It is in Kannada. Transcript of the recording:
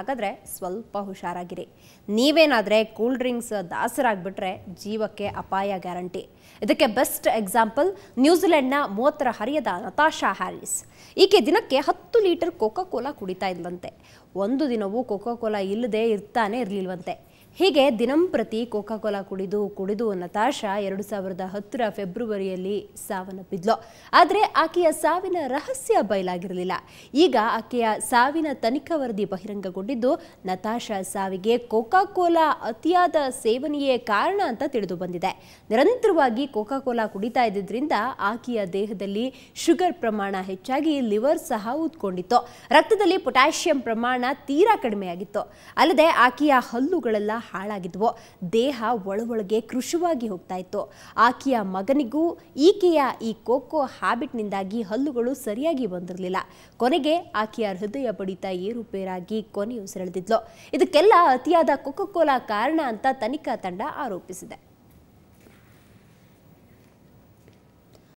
ಹಾಗಾದರೆ ಸ್ವಲ್ಪ ಹುಷಾರಾಗಿರಿ ನೀವೇನಾದರೆ ಕೂಲ್ ಡ್ರಿಂಕ್ಸ್ ದಾಸರಾಗ್ಬಿಟ್ರೆ ಜೀವಕ್ಕೆ ಅಪಾಯ ಗ್ಯಾರಂಟಿ ಇದಕ್ಕೆ ಬೆಸ್ಟ್ ಎಕ್ಸಾಂಪಲ್ ನ್ಯೂಜಿಲೆಂಡ್ನ ಮೂವತ್ತರ ಹರಿಯದ ನತಾಶಾ ಹ್ಯಾರಿಸ್ ಈಕೆ ದಿನಕ್ಕೆ ಹತ್ತು ಲೀಟರ್ ಕೋಕೋ ಕೋಲಾ ಕುಡಿತಾ ಇದ್ಲಂತೆ ಒಂದು ದಿನವೂ ಕೋಕೋ ಕೋಲಾ ಇಲ್ಲದೆ ಇರ್ತಾನೆ ಇರಲಿಲ್ವಂತೆ ಹೀಗೆ ದಿನಂಪ್ರತಿ ಕೋಕಾಕೋಲಾ ಕುಡಿದು ಕುಡಿದು ನತಾಶಾ ಎರಡು ಸಾವಿರದ ಹತ್ತರ ಫೆಬ್ರವರಿಯಲ್ಲಿ ಸಾವನ್ನಪ್ಪಿದ್ಲು ಆದರೆ ಆಕೆಯ ಸಾವಿನ ರಹಸ್ಯ ಬಯಲಾಗಿರಲಿಲ್ಲ ಈಗ ಆಕೆಯ ಸಾವಿನ ತನಿಖಾ ವರದಿ ಬಹಿರಂಗಗೊಂಡಿದ್ದು ನತಾಶಾ ಸಾವಿಗೆ ಕೋಕಾಕೋಲಾ ಅತಿಯಾದ ಸೇವನೆಯೇ ಕಾರಣ ಅಂತ ತಿಳಿದು ಬಂದಿದೆ ನಿರಂತರವಾಗಿ ಕೋಕಾಕೋಲಾ ಕುಡಿತಾ ಇದ್ದಿದ್ದರಿಂದ ಆಕೆಯ ದೇಹದಲ್ಲಿ ಶುಗರ್ ಪ್ರಮಾಣ ಹೆಚ್ಚಾಗಿ ಲಿವರ್ ಸಹ ಉತ್ಕೊಂಡಿತ್ತು ರಕ್ತದಲ್ಲಿ ಪೊಟ್ಯಾಷಿಯಂ ಪ್ರಮಾಣ ತೀರಾ ಕಡಿಮೆಯಾಗಿತ್ತು ಅಲ್ಲದೆ ಆಕೆಯ ಹಲ್ಲುಗಳೆಲ್ಲ ಹಾಳಾಗಿದ್ವು ದೇಹ ಒಳೊಳಗೆ ಕೃಶವಾಗಿ ಹೋಗ್ತಾ ಇತ್ತು ಆಕೆಯ ಮಗನಿಗೂ ಈಕೆಯ ಈ ಕೋಕೋ ಹ್ಯಾಬಿಟ್ನಿಂದಾಗಿ ಹಲ್ಲುಗಳು ಸರಿಯಾಗಿ ಬಂದಿರಲಿಲ್ಲ ಕೊನೆಗೆ ಆಕೆಯ ಹೃದಯ ಬಡಿತ ಏರುಪೇರಾಗಿ ಕೊನೆಯುಸಿರೆಳೆದಿದ್ಲು ಇದಕ್ಕೆಲ್ಲ ಅತಿಯಾದ ಕೋಕೋ ಕೋಲಾ ಕಾರಣ ಅಂತ ತನಿಖಾ ತಂಡ ಆರೋಪಿಸಿದೆ